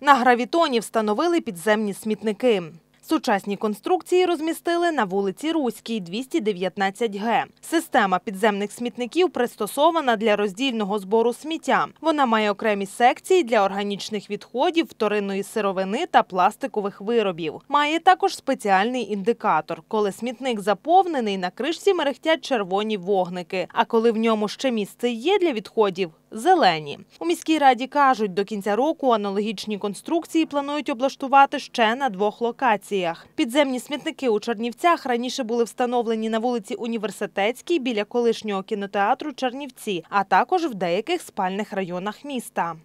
На гравітоні встановили підземні смітники. Сучасні конструкції розмістили на вулиці Руській, 219 г. Система підземних смітників пристосована для роздільного збору сміття. Вона має окремі секції для органічних відходів, вторинної сировини та пластикових виробів. Має також спеціальний індикатор. Коли смітник заповнений, на кришці мерехтять червоні вогники. А коли в ньому ще місце є для відходів, зелені. У міській раді кажуть, до кінця року аналогічні конструкції планують облаштувати ще на двох локаціях. Підземні смітники у Чернівцях раніше були встановлені на вулиці Університетській біля колишнього кінотеатру Чернівці, а також в деяких спальних районах міста.